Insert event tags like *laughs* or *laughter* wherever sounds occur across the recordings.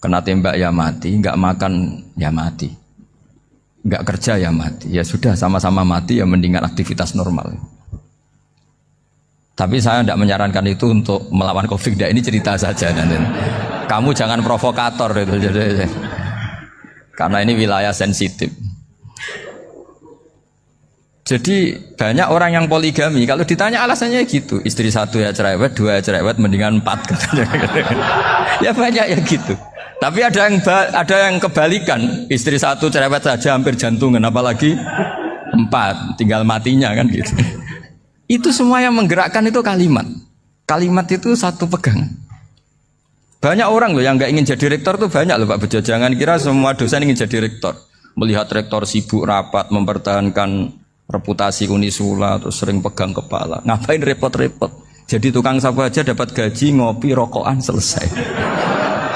Kena tembak ya mati, nggak makan ya mati. Nggak kerja ya mati. Ya sudah sama-sama mati ya mendingan aktivitas normal. Tapi saya tidak menyarankan itu untuk melawan covid. Nah, ini cerita saja nanti. Kamu jangan provokator itu. Karena ini wilayah sensitif. Jadi banyak orang yang poligami. Kalau ditanya alasannya ya gitu, istri satu ya cerewet, dua ya cerewet, mendingan empat. *laughs* ya banyak ya gitu. Tapi ada yang ada yang kebalikan, istri satu cerewet saja hampir jantungan, apalagi empat, tinggal matinya kan gitu. Itu semua yang menggerakkan itu kalimat. Kalimat itu satu pegang. Banyak orang loh yang nggak ingin jadi rektor tuh banyak loh Pak Bejo. Jangan kira semua dosen ingin jadi rektor. Melihat rektor sibuk rapat mempertahankan reputasi Unisula terus sering pegang kepala. Ngapain repot-repot? Jadi tukang sapu aja dapat gaji ngopi rokokan selesai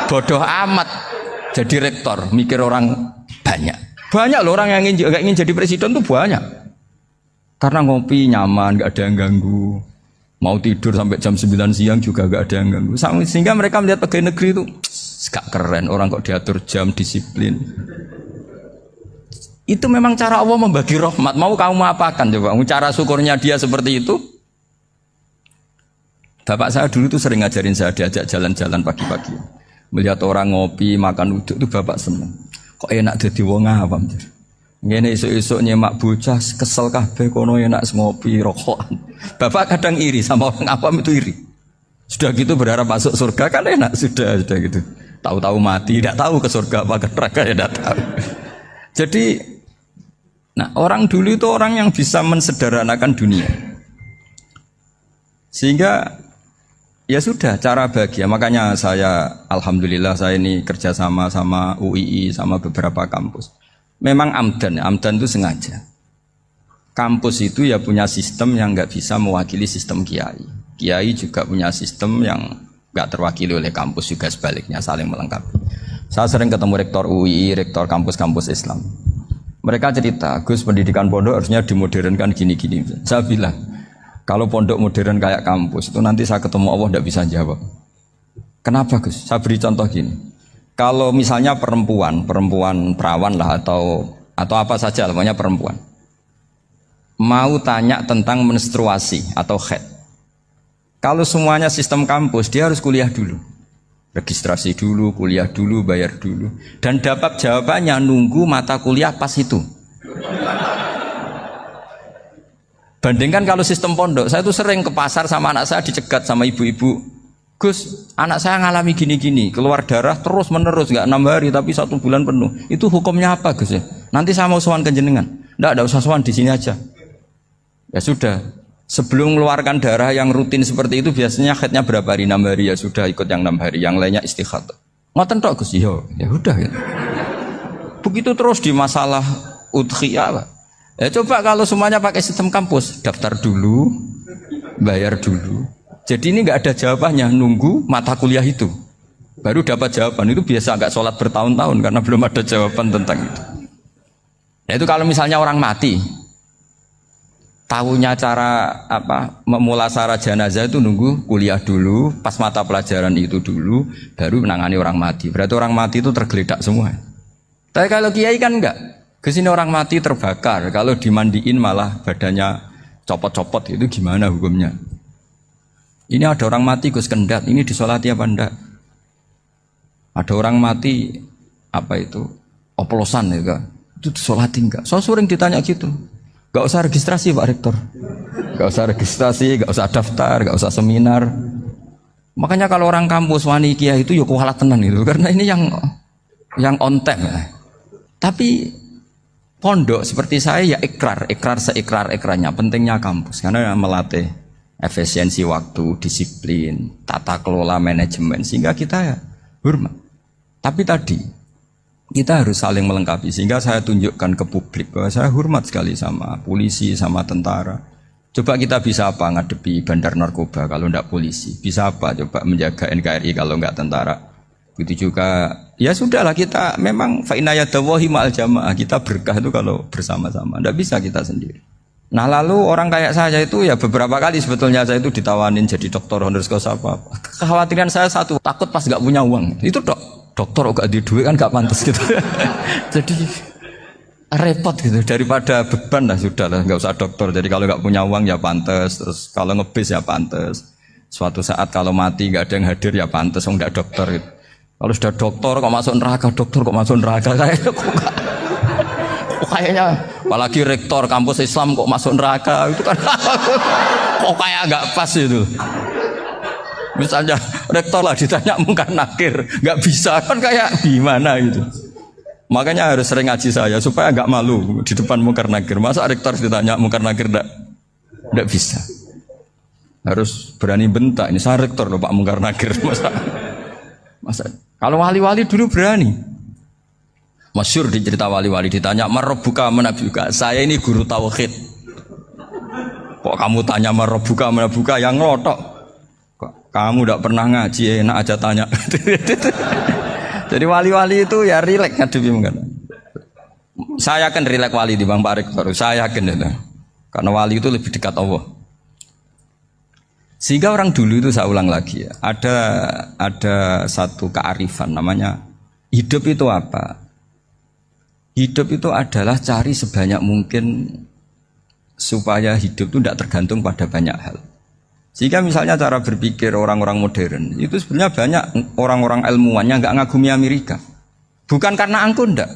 bodoh amat jadi rektor, mikir orang banyak. Banyak loh orang yang ingin, ingin jadi presiden tuh banyak. Karena ngopi nyaman, gak ada yang ganggu. Mau tidur sampai jam 9 siang juga gak ada yang ganggu. Sehingga mereka melihat pegawai negeri itu gak keren, orang kok diatur jam, disiplin. Itu memang cara Allah membagi rahmat. Mau kamu apakan coba? Cara syukurnya dia seperti itu. Bapak saya dulu tuh sering ngajarin saya diajak jalan-jalan pagi-pagi. Melihat orang ngopi, makan uduk itu bapak seneng. Kok enak jadi wong awam. Ngene isu esuk nyemak bocah kesel kabeh kono enak ngopi rokokan. Bapak kadang iri sama orang apa itu iri. Sudah gitu berharap masuk surga kan enak sudah sudah gitu. Tahu-tahu mati, tidak tahu ke surga apa ke neraka ya tidak tahu. Jadi nah orang dulu itu orang yang bisa mensederhanakan dunia. Sehingga ya sudah cara bahagia. Makanya saya alhamdulillah saya ini kerja sama sama UII sama beberapa kampus. Memang amdan, amdan itu sengaja. Kampus itu ya punya sistem yang nggak bisa mewakili sistem kiai. Kiai juga punya sistem yang nggak terwakili oleh kampus juga sebaliknya saling melengkapi. Saya sering ketemu rektor UII, rektor kampus-kampus Islam. Mereka cerita, Gus pendidikan pondok harusnya dimodernkan gini-gini. Saya bilang, kalau pondok modern kayak kampus itu nanti saya ketemu Allah tidak bisa jawab. Kenapa Gus? Saya beri contoh gini. Kalau misalnya perempuan, perempuan perawan lah atau atau apa saja namanya perempuan. Mau tanya tentang menstruasi atau head. Kalau semuanya sistem kampus, dia harus kuliah dulu. Registrasi dulu, kuliah dulu, bayar dulu. Dan dapat jawabannya nunggu mata kuliah pas itu. Bandingkan kalau sistem pondok, saya tuh sering ke pasar sama anak saya dicegat sama ibu-ibu. Gus, anak saya ngalami gini-gini, keluar darah terus menerus, nggak enam hari tapi satu bulan penuh. Itu hukumnya apa Gus ya? Nanti saya mau sowan kejenengan, jenengan. Nggak, nggak usah sowan di sini aja. Ya sudah. Sebelum mengeluarkan darah yang rutin seperti itu biasanya headnya berapa hari? Enam hari ya sudah ikut yang enam hari, yang lainnya istighat Ngoten tok Gus, ya, ya udah. Ya. Begitu terus di masalah udhiyah, Ya coba kalau semuanya pakai sistem kampus, daftar dulu, bayar dulu. Jadi ini nggak ada jawabannya, nunggu mata kuliah itu. Baru dapat jawaban, itu biasa nggak sholat bertahun-tahun karena belum ada jawaban tentang itu. Nah itu kalau misalnya orang mati, tahunya cara apa memulai memulasara jenazah itu nunggu kuliah dulu, pas mata pelajaran itu dulu, baru menangani orang mati. Berarti orang mati itu tergeledak semua. Tapi kalau kiai kan enggak, ke sini orang mati terbakar, kalau dimandiin malah badannya copot-copot itu gimana hukumnya? Ini ada orang mati Gus Kendat, ini disolati apa ndak? Ada orang mati apa itu? Oplosan ya kan? Itu disolati enggak? so, sering ditanya gitu. Gak usah registrasi Pak Rektor. Gak usah registrasi, gak usah daftar, gak usah seminar. Makanya kalau orang kampus wani kia itu yuk ya kualat tenan itu karena ini yang yang on time. Ya. Tapi pondok seperti saya ya ikrar, ikrar seikrar ikrarnya. Pentingnya kampus karena melatih efisiensi waktu, disiplin, tata kelola manajemen sehingga kita ya hormat. Tapi tadi kita harus saling melengkapi sehingga saya tunjukkan ke publik bahwa saya hormat sekali sama polisi, sama tentara. Coba kita bisa apa ngadepi bandar narkoba kalau tidak polisi? Bisa apa coba menjaga NKRI kalau nggak tentara? Begitu juga ya sudahlah kita memang fa'inayadawahi ma'al jamaah kita berkah itu kalau bersama-sama. Tidak bisa kita sendiri. Nah lalu orang kayak saya itu ya beberapa kali sebetulnya saya itu ditawanin jadi dokter honoris apa apa. Kekhawatiran saya satu takut pas nggak punya uang itu dok dokter gak di duit kan nggak pantas gitu. *laughs* jadi repot gitu daripada beban lah sudah lah nggak usah dokter jadi kalau nggak punya uang ya pantas terus kalau ngebis ya pantas suatu saat kalau mati nggak ada yang hadir ya pantas nggak dokter gitu. Kalau sudah dokter kok masuk neraka, dokter kok masuk neraka *laughs* kayaknya kok, kok kayaknya apalagi rektor kampus Islam kok masuk neraka itu kan *laughs* kok kayak nggak pas itu. Misalnya rektor lah ditanya mungkar nakir, nggak bisa kan kayak gimana itu. Makanya harus sering ngaji saya supaya nggak malu di depan mungkar nakir. Masa rektor ditanya mungkar nakir enggak? Enggak bisa. Harus berani bentak ini saya rektor loh Pak Mungkar Nakir. *laughs* Masa Masa kalau wali-wali dulu berani. Masyur di cerita wali-wali ditanya merobuka menabuka. Saya ini guru tauhid. Kok kamu tanya merobuka menabuka yang ngelotok? Kok kamu tidak pernah ngaji enak aja tanya. *laughs* Jadi wali-wali itu ya rileks ngadepi mungkin. Saya akan rileks wali di Bang Pak baru Saya yakin itu. Karena wali itu lebih dekat Allah. Sehingga orang dulu itu saya ulang lagi ya. Ada ada satu kearifan namanya hidup itu apa? Hidup itu adalah cari sebanyak mungkin supaya hidup itu tidak tergantung pada banyak hal. Sehingga misalnya cara berpikir orang-orang modern itu sebenarnya banyak orang-orang ilmuwan yang nggak ngagumi Amerika. Bukan karena angkut ndak.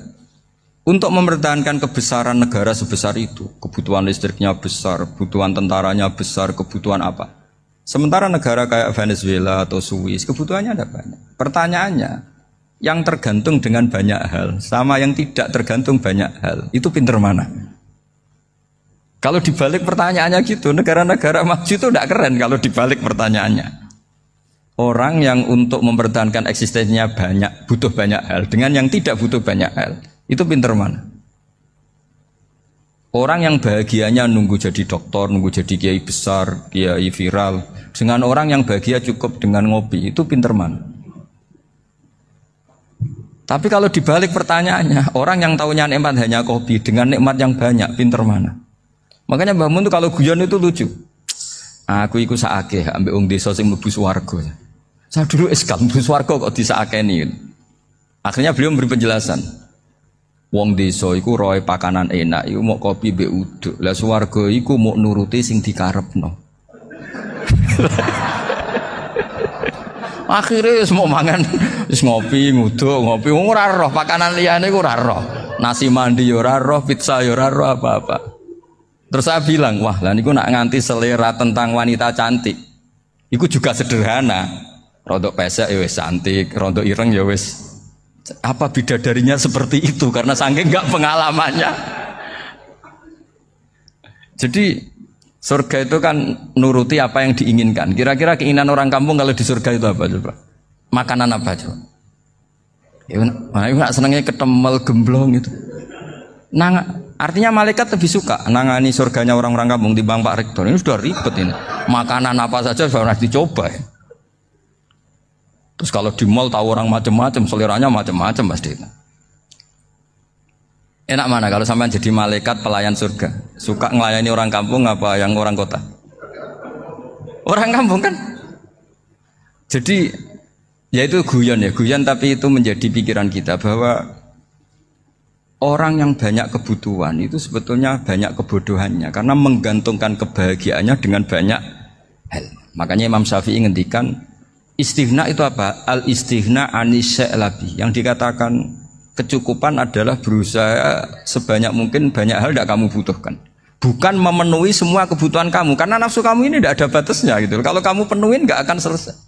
Untuk mempertahankan kebesaran negara sebesar itu, kebutuhan listriknya besar, kebutuhan tentaranya besar, kebutuhan apa. Sementara negara kayak Venezuela atau Swiss kebutuhannya ada banyak. Pertanyaannya, yang tergantung dengan banyak hal sama yang tidak tergantung banyak hal itu pinter mana? Kalau dibalik pertanyaannya gitu, negara-negara maju itu tidak keren kalau dibalik pertanyaannya. Orang yang untuk mempertahankan eksistensinya banyak, butuh banyak hal. Dengan yang tidak butuh banyak hal, itu pinter mana? Orang yang bahagianya nunggu jadi dokter, nunggu jadi kiai besar, kiai viral, dengan orang yang bahagia cukup dengan ngopi, itu pinter mana? Tapi kalau dibalik pertanyaannya, orang yang tahunya nikmat hanya kopi dengan nikmat yang banyak, pinter mana? Makanya Mbah Mun tuh kalau guyon itu lucu. Aku ikut saake ambil wong desa sing mlebu swarga. Saya dulu es gak mlebu swarga kok ini. Akhirnya beliau memberi penjelasan. Wong desa iku roe pakanan enak iku mau kopi be uduk. Lah swarga iku mau nuruti sing dikarepno. *laughs* Akhirnya wis mau mangan, wis ngopi, nguduk, ngopi. Wong ora roh pakanan liyane iku ora roh. Nasi mandi yo ya ora roh, pizza yo ya ora roh apa-apa. Terus saya bilang, wah lah niku nak nganti selera tentang wanita cantik. Iku juga sederhana. rontok pesek ya wis cantik, rontok ireng ya wis apa bidadarinya seperti itu karena saking nggak pengalamannya. Jadi surga itu kan nuruti apa yang diinginkan. Kira-kira keinginan orang kampung kalau di surga itu apa coba? Makanan apa coba? Ya, nah, senangnya ketemel gemblong itu. Nah, artinya malaikat lebih suka nangani surganya orang-orang kampung di Bang Pak Rektor. Ini sudah ribet ini. Makanan apa saja sudah dicoba. Ya. Terus kalau di mall tahu orang macam-macam, seliranya macam-macam pasti. Enak mana kalau sampai jadi malaikat pelayan surga? Suka ngelayani orang kampung apa yang orang kota? Orang kampung kan? Jadi ya itu guyon ya, guyon tapi itu menjadi pikiran kita bahwa orang yang banyak kebutuhan itu sebetulnya banyak kebodohannya karena menggantungkan kebahagiaannya dengan banyak hal. Makanya Imam Syafi'i ngendikan Istighna itu apa? Al istighna anis labi. Yang dikatakan kecukupan adalah berusaha sebanyak mungkin banyak hal tidak kamu butuhkan. Bukan memenuhi semua kebutuhan kamu karena nafsu kamu ini tidak ada batasnya gitu. Kalau kamu penuhin nggak akan selesai.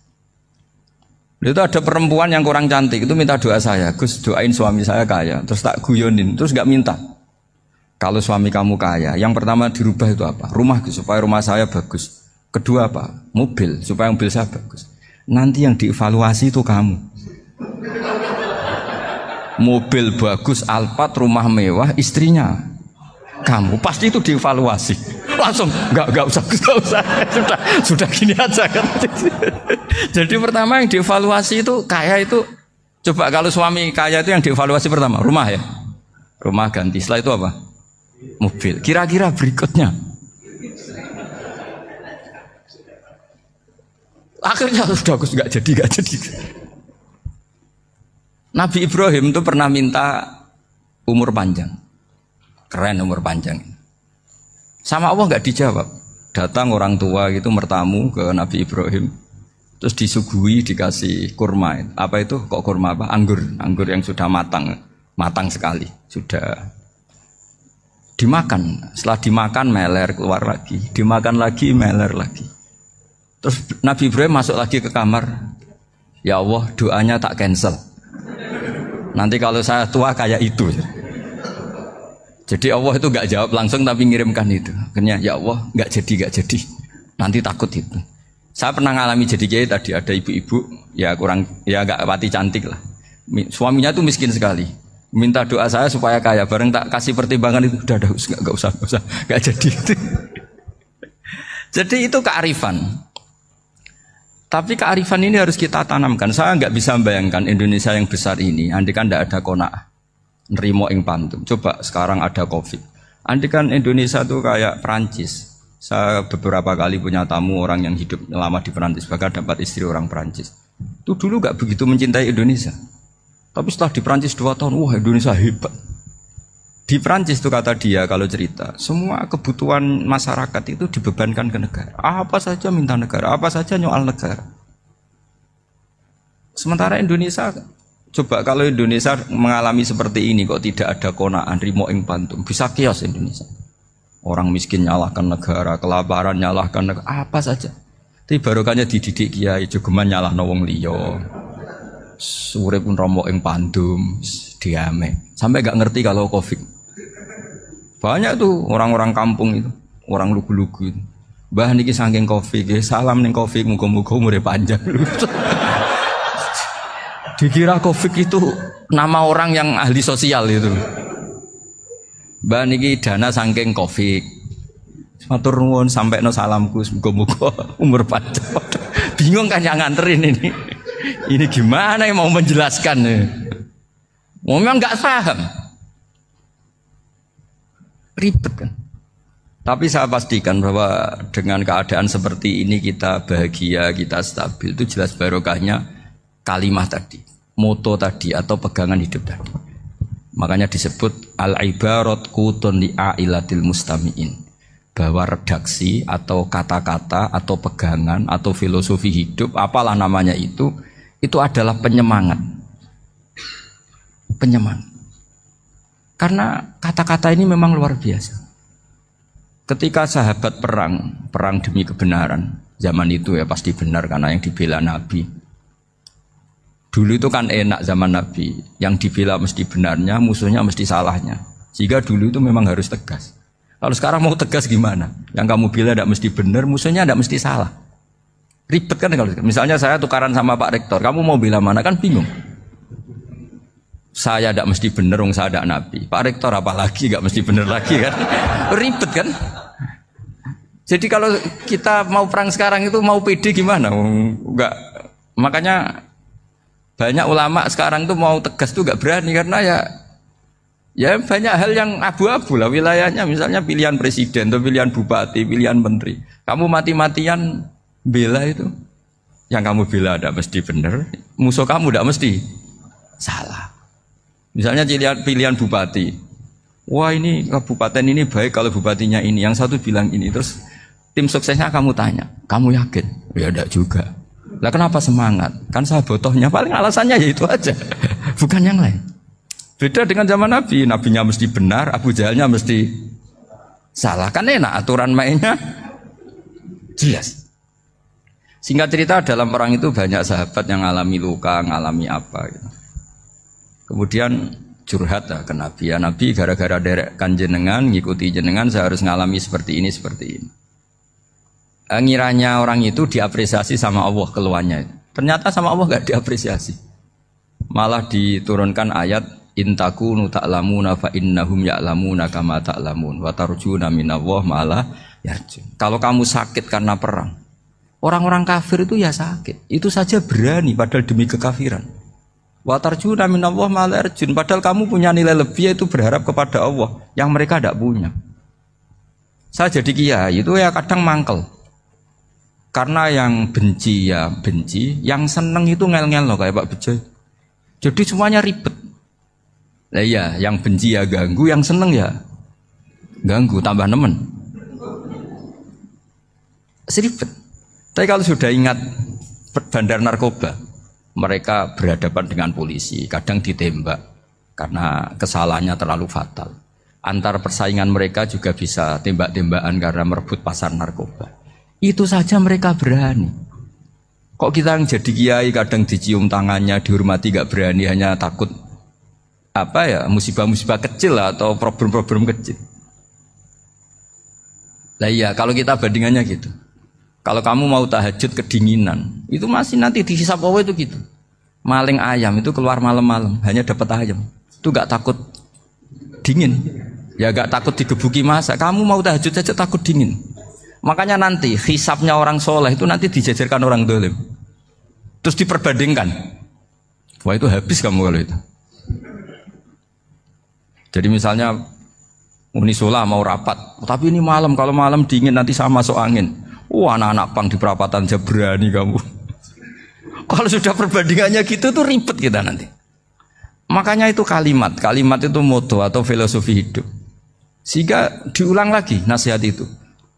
Itu ada perempuan yang kurang cantik itu minta doa saya, Gus doain suami saya kaya, terus tak guyonin, terus nggak minta. Kalau suami kamu kaya, yang pertama dirubah itu apa? Rumah supaya rumah saya bagus. Kedua apa? Mobil supaya mobil saya bagus nanti yang dievaluasi itu kamu mobil bagus Alphard rumah mewah istrinya kamu pasti itu dievaluasi langsung nggak nggak usah *laughs* nggak usah sudah sudah gini aja kan *laughs* jadi pertama yang dievaluasi itu kaya itu coba kalau suami kaya itu yang dievaluasi pertama rumah ya rumah ganti setelah itu apa mobil kira-kira berikutnya Akhirnya sudah Gus nggak jadi nggak jadi. Nabi Ibrahim itu pernah minta umur panjang. Keren umur panjang. Sama Allah nggak dijawab. Datang orang tua gitu mertamu ke Nabi Ibrahim. Terus disuguhi dikasih kurma. Apa itu? Kok kurma apa? Anggur. Anggur yang sudah matang. Matang sekali. Sudah dimakan. Setelah dimakan meler keluar lagi. Dimakan lagi meler lagi. Terus Nabi Ibrahim masuk lagi ke kamar. Ya Allah, doanya tak cancel. Nanti kalau saya tua kayak itu. Jadi Allah itu nggak jawab langsung tapi ngirimkan itu. Akhirnya ya Allah nggak jadi nggak jadi. Nanti takut itu. Saya pernah ngalami jadi kayak tadi ada ibu-ibu ya kurang ya nggak pati cantik lah. Suaminya tuh miskin sekali. Minta doa saya supaya kaya bareng tak kasih pertimbangan itu udah udah gak usah gak usah nggak jadi itu. *laughs* jadi itu kearifan. Tapi kearifan ini harus kita tanamkan. Saya nggak bisa membayangkan Indonesia yang besar ini, Andi kan ada kona, nerimo ing pantum. Coba sekarang ada covid. Andi kan Indonesia tuh kayak Perancis. Saya beberapa kali punya tamu orang yang hidup lama di Perancis, bahkan dapat istri orang Perancis. Itu dulu nggak begitu mencintai Indonesia. Tapi setelah di Perancis dua tahun, wah Indonesia hebat. Di Prancis itu kata dia kalau cerita, semua kebutuhan masyarakat itu dibebankan ke negara. Apa saja minta negara, apa saja nyoal negara. Sementara Indonesia coba kalau Indonesia mengalami seperti ini kok tidak ada konaan rimo ing pantum, bisa kios Indonesia. Orang miskin nyalahkan negara, kelaparan nyalahkan negara, apa saja. Tapi barokahnya dididik kiai jogeman nyalah nawong liyo. Sore pun romo ing pandum, diame. Sampai gak ngerti kalau covid. Banyak tuh orang-orang kampung itu, orang lugu-lugu itu. Mbah niki saking kopi, salam nih kopi muka-muka umur panjang. *laughs* Dikira kopi itu nama orang yang ahli sosial itu. Bah niki dana saking kopi. Matur nuwun sampai no salamku muka-muka *laughs* umur panjang. *laughs* Bingung kan yang nganterin ini. Ini gimana yang mau menjelaskan? nih? Memang nggak paham. Ribet kan? Tapi saya pastikan bahwa dengan keadaan seperti ini kita bahagia, kita stabil itu jelas barokahnya kalimah tadi, moto tadi atau pegangan hidup tadi. Makanya disebut al ibarat kutun li ailatil mustamiin bahwa redaksi atau kata-kata atau pegangan atau filosofi hidup apalah namanya itu itu adalah penyemangat penyemangat karena kata-kata ini memang luar biasa. Ketika sahabat perang, perang demi kebenaran, zaman itu ya pasti benar karena yang dibela Nabi. Dulu itu kan enak zaman Nabi, yang dibela mesti benarnya, musuhnya mesti salahnya. Sehingga dulu itu memang harus tegas. Kalau sekarang mau tegas gimana? Yang kamu bela tidak mesti benar, musuhnya tidak mesti salah. Ribet kan kalau misalnya saya tukaran sama Pak Rektor, kamu mau bela mana kan bingung saya tidak mesti bener, saya tidak nabi. Pak Rektor apalagi nggak mesti bener lagi kan? *laughs* Ribet kan? Jadi kalau kita mau perang sekarang itu mau PD gimana? Enggak. Makanya banyak ulama sekarang tuh mau tegas tuh nggak berani karena ya ya banyak hal yang abu-abu lah wilayahnya misalnya pilihan presiden atau pilihan bupati pilihan menteri kamu mati-matian bela itu yang kamu bela tidak mesti benar musuh kamu tidak mesti salah Misalnya pilihan, pilihan bupati. Wah ini kabupaten ini baik kalau bupatinya ini. Yang satu bilang ini. Terus tim suksesnya kamu tanya. Kamu yakin? Ya tidak juga. Lah kenapa semangat? Kan saya botohnya. Paling alasannya ya itu aja. *laughs* Bukan yang lain. Beda dengan zaman Nabi. Nabinya mesti benar. Abu Jahalnya mesti salah. Kan enak aturan mainnya. Jelas. Singkat cerita dalam perang itu banyak sahabat yang alami luka, ngalami apa gitu. Kemudian curhat lah ke Nabi. Ya Nabi gara-gara derekkan jenengan, ngikuti jenengan, saya harus ngalami seperti ini, seperti ini. Eh, ngiranya orang itu diapresiasi sama Allah keluarnya. Ternyata sama Allah gak diapresiasi. Malah diturunkan ayat intakunu ta'lamuna nafa innahum yaklamu nakama taklamu watarju tarjuna malah ya Kalau kamu sakit karena perang, orang-orang kafir itu ya sakit. Itu saja berani padahal demi kekafiran. Watarjuna minallah malarjun. Padahal kamu punya nilai lebih itu berharap kepada Allah yang mereka tidak punya. Saya jadi kiai itu ya kadang mangkel. Karena yang benci ya benci, yang seneng itu ngel-ngel loh kayak Pak Bejo. Jadi semuanya ribet. Nah, iya, yang benci ya ganggu, yang seneng ya ganggu, tambah nemen. Seribet. Tapi kalau sudah ingat bandar narkoba, mereka berhadapan dengan polisi, kadang ditembak karena kesalahannya terlalu fatal. Antar persaingan mereka juga bisa tembak-tembakan karena merebut pasar narkoba. Itu saja mereka berani. Kok kita yang jadi kiai kadang dicium tangannya, dihormati gak berani hanya takut apa ya musibah-musibah kecil atau problem-problem kecil. Lah iya, kalau kita bandingannya gitu. Kalau kamu mau tahajud kedinginan, itu masih nanti sisa bawah itu gitu. Maling ayam itu keluar malam-malam, hanya dapat ayam. Itu gak takut dingin. Ya gak takut digebuki masa. Kamu mau tahajud saja takut dingin. Makanya nanti hisapnya orang soleh itu nanti dijajarkan orang dolim. Terus diperbandingkan. Wah itu habis kamu kalau itu. Jadi misalnya Uni Sola mau rapat, oh, tapi ini malam kalau malam dingin nanti sama masuk angin. Wah anak-anak pang di perapatan aja berani kamu. Kalau sudah perbandingannya gitu tuh ribet kita nanti. Makanya itu kalimat, kalimat itu moto atau filosofi hidup. Sehingga diulang lagi nasihat itu.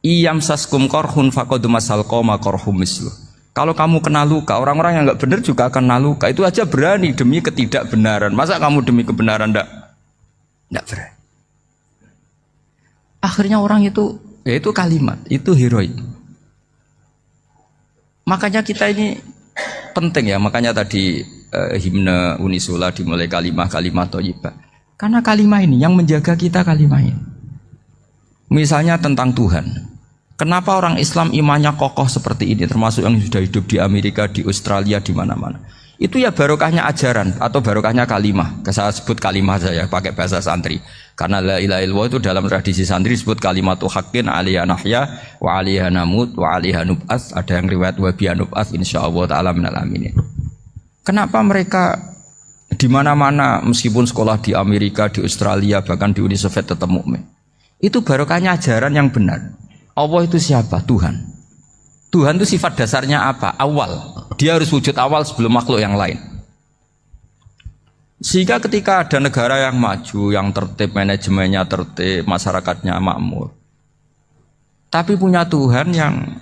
Iyam saskum korhun fakodumasal koma korhum mislu. Kalau kamu kenal luka, orang-orang yang nggak benar juga akan kena luka. Itu aja berani demi ketidakbenaran. Masa kamu demi kebenaran enggak, enggak berani. Akhirnya orang itu, ya itu kalimat, itu heroik. Makanya kita ini penting ya, makanya tadi eh, himne Unisula dimulai kalimah-kalimah Toyiba. Karena kalimah ini yang menjaga kita kalimah ini. Misalnya tentang Tuhan. Kenapa orang Islam imannya kokoh seperti ini, termasuk yang sudah hidup di Amerika, di Australia, di mana-mana. Itu ya barokahnya ajaran atau barokahnya kalimah. Saya sebut kalimah saya pakai bahasa santri. Karena la ilaha illallah itu dalam tradisi santri disebut kalimat haqqin aliyah nahya wa aliyah namut wa aliyah nub'as. Ada yang riwayat wa biya nub'as insyaallah taala minal amin. Kenapa mereka di mana-mana meskipun sekolah di Amerika, di Australia, bahkan di Uni Soviet tetap mukmin. Itu barokahnya ajaran yang benar. Allah itu siapa? Tuhan. Tuhan itu sifat dasarnya apa? Awal. Dia harus wujud awal sebelum makhluk yang lain. Sehingga ketika ada negara yang maju, yang tertib, manajemennya tertib, masyarakatnya makmur. Tapi punya Tuhan yang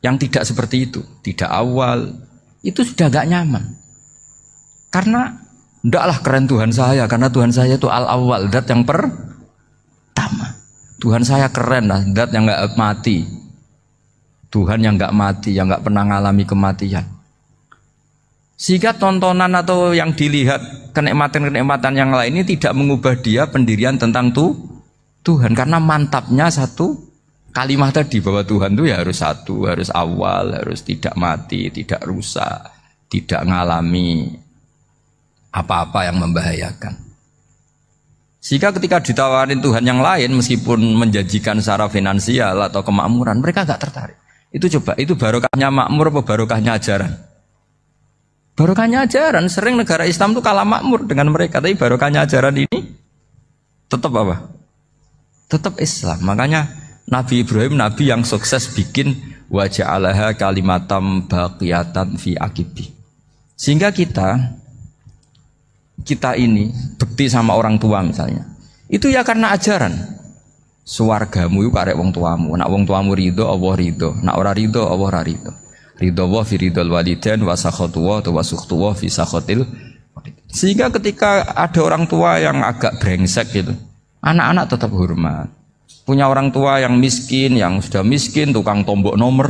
yang tidak seperti itu, tidak awal, itu sudah gak nyaman. Karena ndaklah keren Tuhan saya, karena Tuhan saya itu al awal, dat yang pertama. Tuhan saya keren lah, dat yang gak mati, Tuhan yang nggak mati, yang nggak pernah mengalami kematian. Sehingga tontonan atau yang dilihat kenikmatan-kenikmatan yang lain ini tidak mengubah dia pendirian tentang tuh Tuhan karena mantapnya satu kalimat tadi bahwa Tuhan itu ya harus satu, harus awal, harus tidak mati, tidak rusak, tidak mengalami apa-apa yang membahayakan. Sehingga ketika ditawarin Tuhan yang lain meskipun menjanjikan secara finansial atau kemakmuran, mereka gak tertarik. Itu coba, itu barokahnya makmur apa barokahnya ajaran? Barokahnya ajaran, sering negara Islam itu kalah makmur dengan mereka, tapi barokahnya ajaran ini tetap apa? Tetap Islam. Makanya Nabi Ibrahim nabi yang sukses bikin wajah Allah kalimatam baqiyatan fi akibi. Sehingga kita kita ini bekti sama orang tua misalnya. Itu ya karena ajaran. Suwargamu itu karek wong tuamu. Nak wong tuamu ridho Allah ridho. Nak ora ridho Allah ora ridho. Ridho wa fi ridho walidain wa sakhatuwa wa sukhtuwa fi sakhatil sehingga ketika ada orang tua yang agak brengsek gitu, anak-anak tetap hormat. Punya orang tua yang miskin, yang sudah miskin, tukang tombok nomor,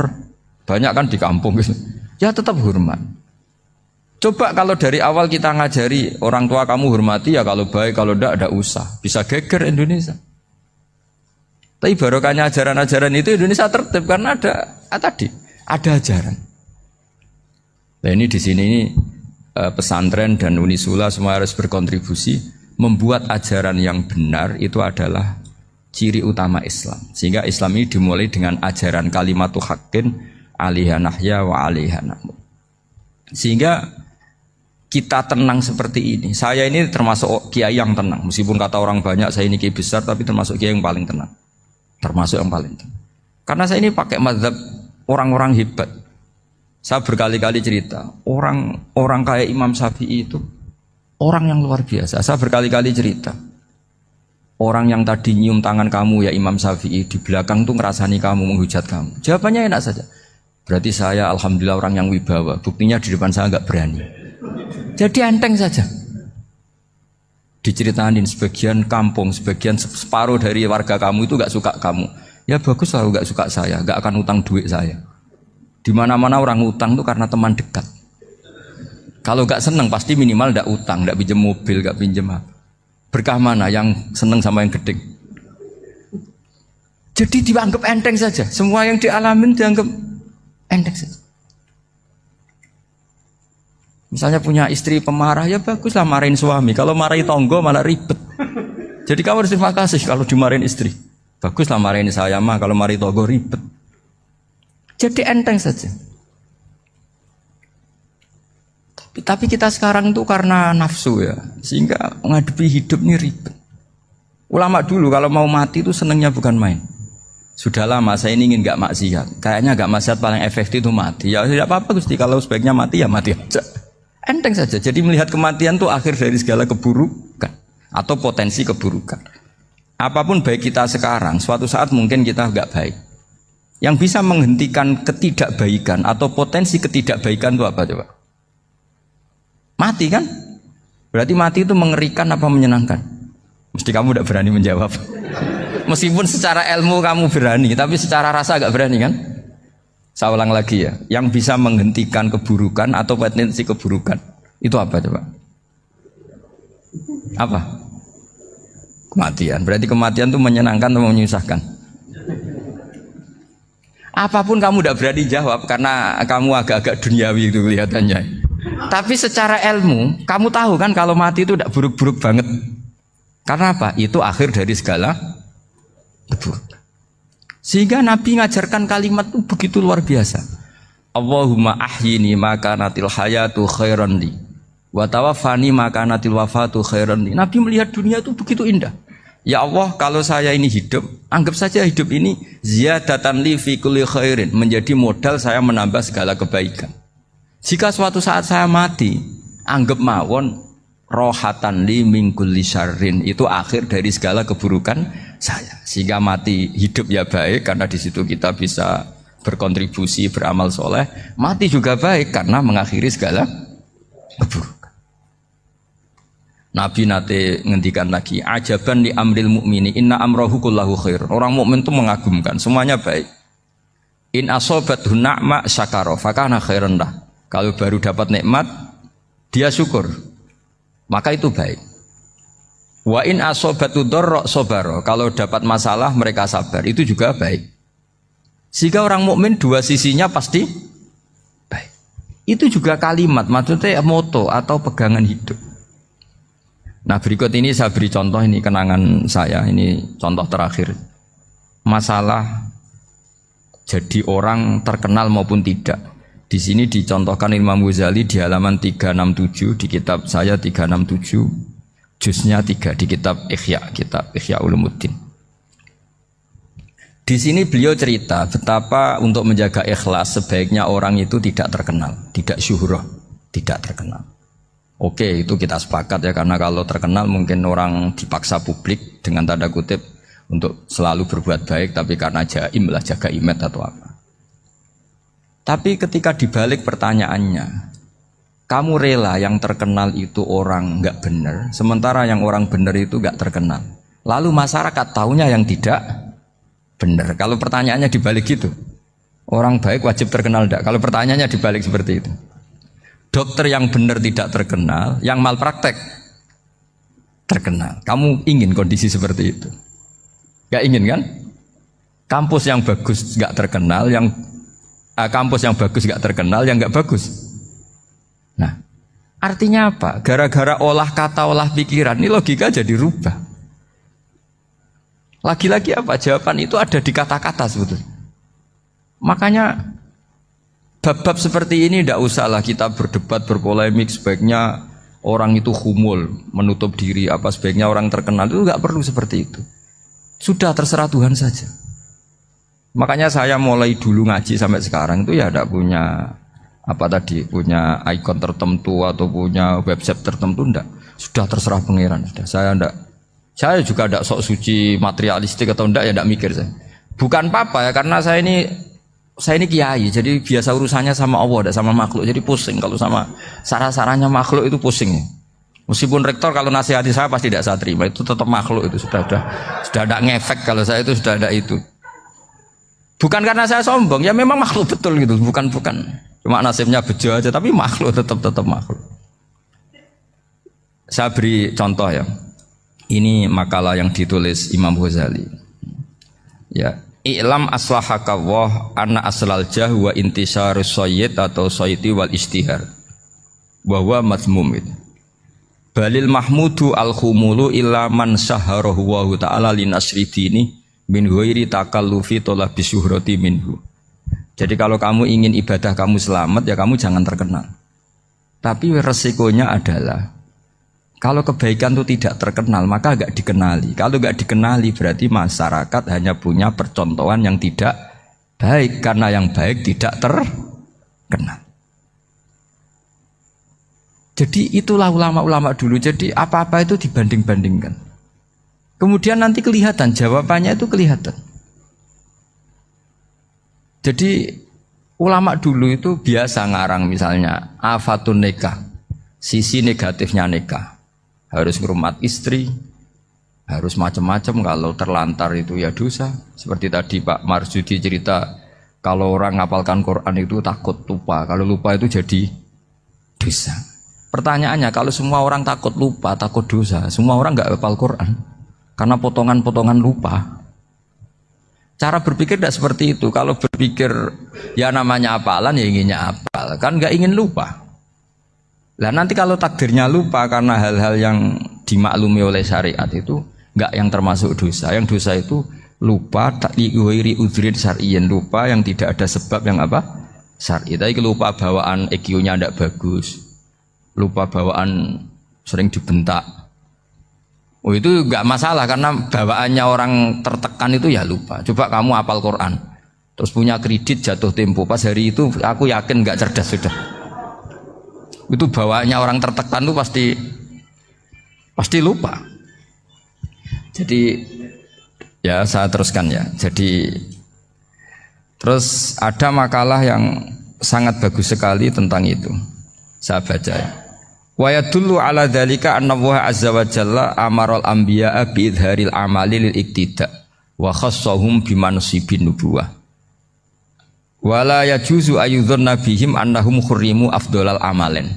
banyak kan di kampung gitu. Ya tetap hormat. Coba kalau dari awal kita ngajari orang tua kamu hormati ya kalau baik, kalau tidak ada usah. Bisa geger Indonesia. Tapi barokahnya ajaran-ajaran itu Indonesia tertib karena ada ah, tadi ada ajaran. Nah ini di sini ini eh, pesantren dan Unisula semua harus berkontribusi membuat ajaran yang benar itu adalah ciri utama Islam. Sehingga Islam ini dimulai dengan ajaran kalimat hakin alihanahya wa alihanamu. Sehingga kita tenang seperti ini. Saya ini termasuk kiai yang tenang. Meskipun kata orang banyak saya ini kiai besar tapi termasuk kiai yang paling tenang termasuk yang paling tinggi. Karena saya ini pakai mazhab orang-orang hebat. Saya berkali-kali cerita, orang orang kayak Imam Syafi'i itu orang yang luar biasa. Saya berkali-kali cerita. Orang yang tadi nyium tangan kamu ya Imam Syafi'i di belakang tuh ngerasani kamu menghujat kamu. Jawabannya enak saja. Berarti saya alhamdulillah orang yang wibawa. Buktinya di depan saya nggak berani. Jadi enteng saja diceritain sebagian kampung, sebagian separuh dari warga kamu itu gak suka kamu. Ya bagus lah gak suka saya, gak akan utang duit saya. dimana mana orang utang tuh karena teman dekat. Kalau gak seneng pasti minimal gak utang, gak pinjam mobil, gak pinjam apa. Berkah mana yang seneng sama yang gede? Jadi dianggap enteng saja. Semua yang dialamin dianggap enteng saja. Misalnya punya istri pemarah ya baguslah marahin suami. Kalau marahi tonggo malah ribet. Jadi kamu harus terima kasih kalau dimarahin istri. Baguslah marahin saya mah kalau marahi tonggo ribet. Jadi enteng saja. Tapi, tapi kita sekarang tuh karena nafsu ya, sehingga menghadapi hidup ini ribet. Ulama dulu kalau mau mati itu senengnya bukan main. Sudah lama saya ini ingin gak maksiat. Kayaknya gak maksiat paling efektif itu mati. Ya tidak apa-apa Gusti kalau sebaiknya mati ya mati aja. Enteng saja. Jadi melihat kematian itu akhir dari segala keburukan atau potensi keburukan. Apapun baik kita sekarang, suatu saat mungkin kita nggak baik. Yang bisa menghentikan ketidakbaikan atau potensi ketidakbaikan itu apa coba? Mati kan? Berarti mati itu mengerikan apa menyenangkan? Mesti kamu tidak berani menjawab. *laughs* Meskipun secara ilmu kamu berani, tapi secara rasa agak berani kan? Saya ulang lagi ya, yang bisa menghentikan keburukan atau potensi keburukan itu apa coba? Apa? Kematian. Berarti kematian itu menyenangkan atau menyusahkan? Apapun kamu tidak berani jawab karena kamu agak-agak duniawi itu kelihatannya. Tapi secara ilmu, kamu tahu kan kalau mati itu tidak buruk-buruk banget. Karena apa? Itu akhir dari segala keburukan. Sehingga Nabi ngajarkan kalimat itu begitu luar biasa. Allahumma ahyini natil hayatu khairan li. Wa maka natil wafatu khairan li. Nabi melihat dunia itu begitu indah. Ya Allah, kalau saya ini hidup, anggap saja hidup ini ziyadatan li fi kulli khairin, menjadi modal saya menambah segala kebaikan. Jika suatu saat saya mati, anggap mawon rohatan li mingkul lisarin itu akhir dari segala keburukan saya sehingga mati hidup ya baik karena di situ kita bisa berkontribusi beramal soleh mati juga baik karena mengakhiri segala keburukan Nabi nate ngendikan lagi ajaban di amril mukmini inna amrohu kullahu khair orang mukmin itu mengagumkan semuanya baik in asobat hunakma sakaro fakana khairan kalau baru dapat nikmat dia syukur maka itu baik. Wa in asobatu dorok sobaro. Kalau dapat masalah mereka sabar. Itu juga baik. Sehingga orang mukmin dua sisinya pasti baik. Itu juga kalimat, maksudnya moto atau pegangan hidup. Nah berikut ini saya beri contoh ini kenangan saya ini contoh terakhir masalah jadi orang terkenal maupun tidak di sini dicontohkan Imam Ghazali di halaman 367 di kitab saya 367 juznya 3 di kitab Ikhya, kitab Ikhya Ulumuddin. Di sini beliau cerita betapa untuk menjaga ikhlas sebaiknya orang itu tidak terkenal, tidak syuhroh, tidak terkenal. Oke, itu kita sepakat ya karena kalau terkenal mungkin orang dipaksa publik dengan tanda kutip untuk selalu berbuat baik tapi karena jaim lah jaga imet atau apa. Tapi ketika dibalik pertanyaannya, kamu rela yang terkenal itu orang nggak bener, sementara yang orang bener itu nggak terkenal. Lalu masyarakat tahunya yang tidak bener. Kalau pertanyaannya dibalik itu, orang baik wajib terkenal enggak? Kalau pertanyaannya dibalik seperti itu. Dokter yang bener tidak terkenal, yang malpraktek terkenal. Kamu ingin kondisi seperti itu? Gak ingin kan? Kampus yang bagus gak terkenal, yang uh, kampus yang bagus nggak terkenal, yang nggak bagus. Nah, artinya apa? Gara-gara olah kata, olah pikiran, ini logika jadi rubah. Lagi-lagi apa? Jawaban itu ada di kata-kata sebetulnya. Makanya bab-bab seperti ini tidak usahlah kita berdebat, berpolemik, sebaiknya orang itu humul, menutup diri, apa sebaiknya orang terkenal itu nggak perlu seperti itu. Sudah terserah Tuhan saja. Makanya saya mulai dulu ngaji sampai sekarang itu ya tidak punya apa tadi punya ikon tertentu atau punya website tertentu ndak sudah terserah pangeran sudah saya ndak saya juga ndak sok suci materialistik atau ndak ya ndak mikir saya bukan apa ya karena saya ini saya ini kiai, jadi biasa urusannya sama Allah, ndak sama makhluk. Jadi pusing kalau sama sarah-sarahnya makhluk itu pusing. Meskipun rektor kalau nasihati saya pasti tidak saya terima, itu tetap makhluk itu sudah sudah sudah ndak ngefek kalau saya itu sudah ndak itu. Bukan karena saya sombong, ya memang makhluk betul gitu, bukan bukan. Cuma nasibnya bejo aja, tapi makhluk tetap tetap makhluk. Saya beri contoh ya. Ini makalah yang ditulis Imam Ghazali. Ya, I'lam aslahaka Allah anna aslal jah wa intisar sayyid atau sayyidi wal istihar. Bahwa mazmum itu. Balil mahmudu al khumulu illa man saharahu wa ta'ala linasri min ghairi takallufi tolak bisyuhrati minhu. Jadi kalau kamu ingin ibadah kamu selamat ya kamu jangan terkenal. Tapi resikonya adalah kalau kebaikan itu tidak terkenal maka agak dikenali. Kalau nggak dikenali berarti masyarakat hanya punya percontohan yang tidak baik karena yang baik tidak terkenal. Jadi itulah ulama-ulama dulu. Jadi apa-apa itu dibanding-bandingkan. Kemudian nanti kelihatan jawabannya itu kelihatan. Jadi ulama dulu itu biasa ngarang misalnya afatun nikah. Sisi negatifnya neka Harus merumat istri, harus macam-macam kalau terlantar itu ya dosa. Seperti tadi Pak Marsudi cerita kalau orang ngapalkan Quran itu takut lupa. Kalau lupa itu jadi dosa. Pertanyaannya kalau semua orang takut lupa, takut dosa, semua orang nggak hafal Quran. Karena potongan-potongan lupa. Cara berpikir tidak seperti itu. Kalau berpikir ya namanya apalan ya inginnya apal. Kan nggak ingin lupa. Lah nanti kalau takdirnya lupa karena hal-hal yang dimaklumi oleh syariat itu nggak yang termasuk dosa. Yang dosa itu lupa tak liwiri udrin syar'iin lupa yang tidak ada sebab yang apa? Syar'i. Tapi lupa bawaan EQ-nya tidak bagus. Lupa bawaan sering dibentak Oh itu nggak masalah karena bawaannya orang tertekan itu ya lupa. Coba kamu apal Quran, terus punya kredit jatuh tempo. Pas hari itu aku yakin nggak cerdas sudah. Itu bawaannya orang tertekan itu pasti pasti lupa. Jadi ya saya teruskan ya. Jadi terus ada makalah yang sangat bagus sekali tentang itu. Saya baca ya. Wa yadullu ala dhalika anna Allah azza wa jalla al anbiya'a bi idharil amali lil iktida wa khassahum bi mansibin nubuwah. Wa la yajuzu ayudhunna bihim annahum khurrimu afdolal amalin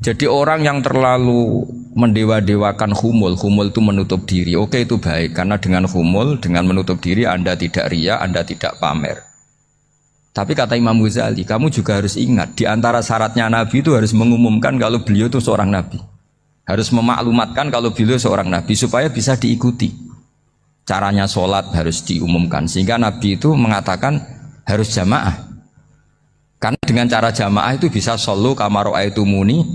Jadi orang yang terlalu mendewa-dewakan humul, humul itu menutup diri. Oke itu baik karena dengan humul, dengan menutup diri Anda tidak ria, Anda tidak pamer. Tapi kata Imam Ghazali, kamu juga harus ingat di antara syaratnya Nabi itu harus mengumumkan kalau beliau itu seorang Nabi. Harus memaklumatkan kalau beliau seorang Nabi supaya bisa diikuti. Caranya sholat harus diumumkan sehingga Nabi itu mengatakan harus jamaah. Karena dengan cara jamaah itu bisa solu kamaro itu muni.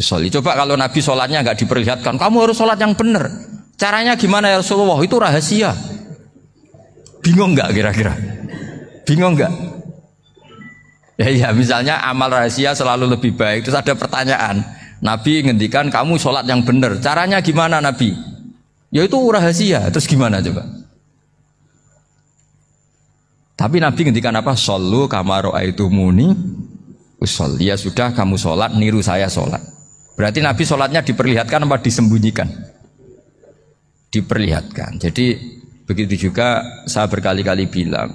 Soli. Coba kalau Nabi sholatnya nggak diperlihatkan, kamu harus sholat yang benar. Caranya gimana ya Rasulullah? Itu rahasia. Bingung nggak kira-kira? Bingung nggak? Ya, ya misalnya amal rahasia selalu lebih baik. Terus ada pertanyaan. Nabi ngendikan kamu sholat yang benar. Caranya gimana Nabi? Ya itu rahasia. Terus gimana coba? Tapi Nabi ngendikan apa? Sholu kamaro muni usol. Ya sudah kamu sholat, niru saya sholat. Berarti Nabi sholatnya diperlihatkan apa disembunyikan? Diperlihatkan. Jadi begitu juga saya berkali-kali bilang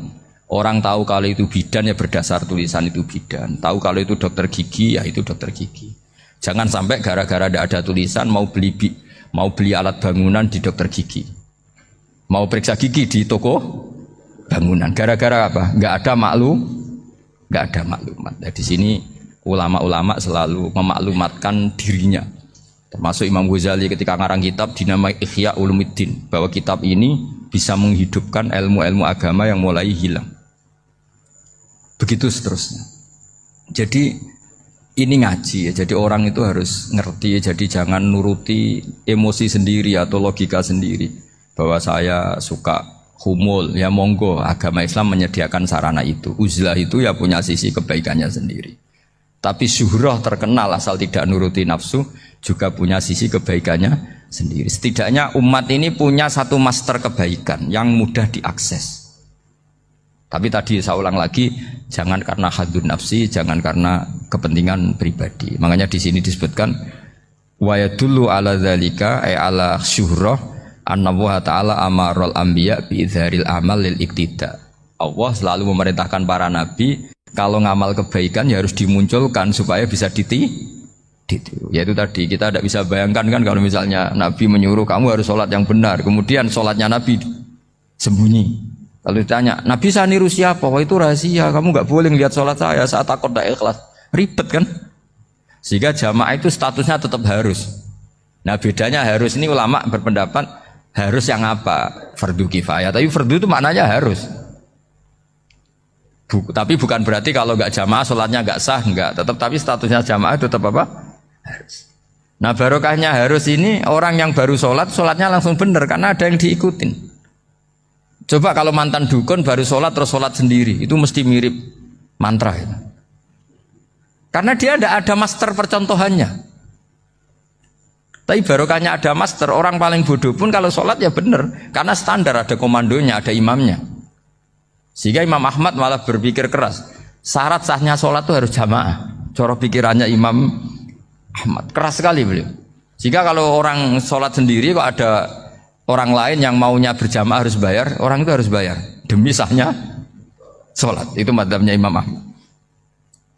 Orang tahu kalau itu bidan ya berdasar tulisan itu bidan. Tahu kalau itu dokter gigi ya itu dokter gigi. Jangan sampai gara-gara tidak ada tulisan mau beli bi, mau beli alat bangunan di dokter gigi. Mau periksa gigi di toko bangunan. Gara-gara apa? Gak ada maklum, gak ada maklumat. Nah, di sini ulama-ulama selalu memaklumatkan dirinya. Termasuk Imam Ghazali ketika ngarang kitab dinamai Ihya Ulumuddin bahwa kitab ini bisa menghidupkan ilmu-ilmu agama yang mulai hilang. Begitu seterusnya. Jadi ini ngaji ya. Jadi orang itu harus ngerti ya. Jadi jangan nuruti emosi sendiri atau logika sendiri bahwa saya suka humul ya monggo agama Islam menyediakan sarana itu. Uzlah itu ya punya sisi kebaikannya sendiri. Tapi syuhrah terkenal asal tidak nuruti nafsu juga punya sisi kebaikannya sendiri. Setidaknya umat ini punya satu master kebaikan yang mudah diakses. Tapi tadi saya ulang lagi, jangan karena hadun nafsi, jangan karena kepentingan pribadi. Makanya di sini disebutkan wa yadullu ala dzalika ay ala syuhrah anna Allah taala amarul anbiya bi amal lil iktida. Allah selalu memerintahkan para nabi kalau ngamal kebaikan ya harus dimunculkan supaya bisa diti gitu. Yaitu tadi kita tidak bisa bayangkan kan kalau misalnya Nabi menyuruh kamu harus sholat yang benar, kemudian sholatnya Nabi sembunyi. Lalu ditanya, Nabi saya niru siapa? Wah itu rahasia, kamu nggak boleh lihat sholat saya, saat takut tidak ikhlas. Ribet kan? Sehingga jamaah itu statusnya tetap harus. Nah bedanya harus ini ulama berpendapat harus yang apa? Fardu kifayah. Tapi fardu itu maknanya harus. Bu, tapi bukan berarti kalau nggak jamaah sholatnya nggak sah nggak. Tetap tapi statusnya jamaah tetap apa? Harus. Nah barokahnya harus ini orang yang baru sholat sholatnya langsung benar karena ada yang diikutin. Coba kalau mantan dukun baru sholat terus sholat sendiri, itu mesti mirip mantra. Ya. Karena dia tidak ada master percontohannya. Tapi barokahnya ada master, orang paling bodoh pun kalau sholat ya benar. Karena standar ada komandonya, ada imamnya. Sehingga Imam Ahmad malah berpikir keras. Syarat sahnya sholat itu harus jamaah. Coro pikirannya Imam Ahmad. Keras sekali beliau. Jika kalau orang sholat sendiri kok ada orang lain yang maunya berjamaah harus bayar, orang itu harus bayar demi sahnya sholat. Itu madhabnya Imam Ahmad.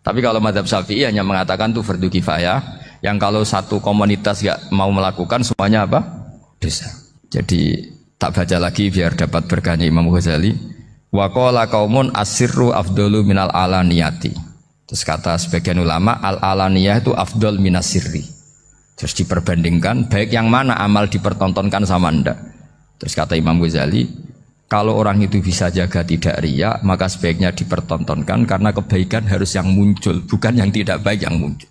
Tapi kalau madhab Syafi'i hanya mengatakan itu fardu kifayah, yang kalau satu komunitas gak mau melakukan semuanya apa? Dosa. Jadi tak baca lagi biar dapat berkahnya Imam Ghazali. Wa qala qaumun asirru afdalu minal alaniyati. Terus kata sebagian ulama al alaniyah itu afdal minasirri. Terus diperbandingkan baik yang mana amal dipertontonkan sama Anda. Terus kata Imam Ghazali, kalau orang itu bisa jaga tidak riak, maka sebaiknya dipertontonkan karena kebaikan harus yang muncul, bukan yang tidak baik yang muncul.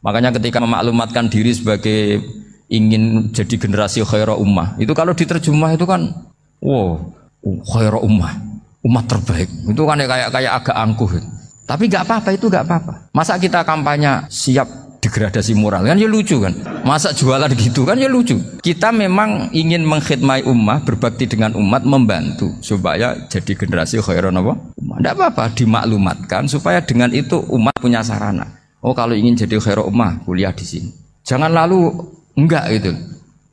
Makanya ketika memaklumatkan diri sebagai ingin jadi generasi khairah ummah, itu kalau diterjemah itu kan wow, khairah ummah, umat terbaik. Itu kan kayak kayak agak angkuh. Tapi nggak apa-apa itu nggak apa-apa. Masa kita kampanye siap degradasi moral kan ya lucu kan masa jualan gitu kan ya lucu kita memang ingin mengkhidmai umat berbakti dengan umat membantu supaya jadi generasi khairan apa tidak apa-apa dimaklumatkan supaya dengan itu umat punya sarana oh kalau ingin jadi khairan umat kuliah di sini jangan lalu enggak gitu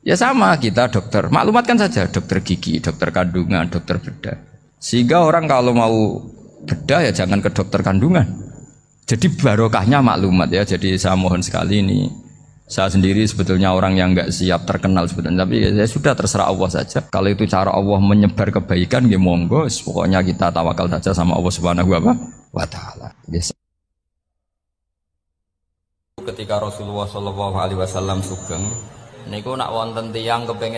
ya sama kita dokter maklumatkan saja dokter gigi dokter kandungan dokter bedah sehingga orang kalau mau bedah ya jangan ke dokter kandungan jadi barokahnya maklumat ya. Jadi saya mohon sekali ini saya sendiri sebetulnya orang yang nggak siap terkenal sebetulnya tapi ya, sudah terserah Allah saja kalau itu cara Allah menyebar kebaikan ya monggo pokoknya kita tawakal saja sama Allah Subhanahu wa taala yes. ketika Rasulullah Shallallahu alaihi wasallam sugeng niku nak wonten tiang kepengen